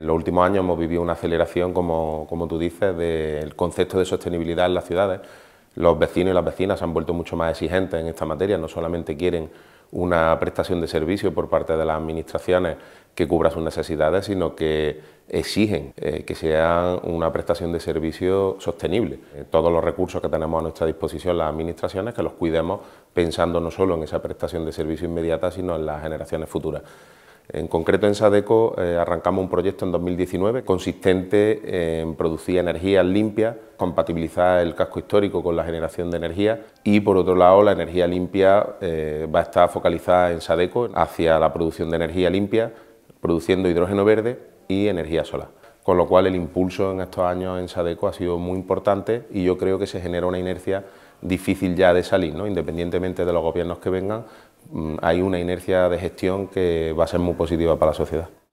En los últimos años hemos vivido una aceleración, como, tú dices, del concepto de sostenibilidad en las ciudades. Los vecinos y las vecinas se han vuelto mucho más exigentes en esta materia, no solamente quieren una prestación de servicio por parte de las administraciones que cubra sus necesidades, sino que exigen eh, que sea una prestación de servicio sostenible. Eh, todos los recursos que tenemos a nuestra disposición las administraciones, que los cuidemos pensando no solo en esa prestación de servicio inmediata, sino en las generaciones futuras. En concreto en Sadeco eh, arrancamos un proyecto en 2019 consistente en producir energías limpias, compatibilizar el casco histórico con la generación de energía y por otro lado la energía limpia eh, va a estar focalizada en Sadeco hacia la producción de energía limpia, produciendo hidrógeno verde y energía solar. Con lo cual el impulso en estos años en Sadeco ha sido muy importante y yo creo que se genera una inercia difícil ya de salir, ¿no? independientemente de los gobiernos que vengan, hay una inercia de gestión que va a ser muy positiva para la sociedad.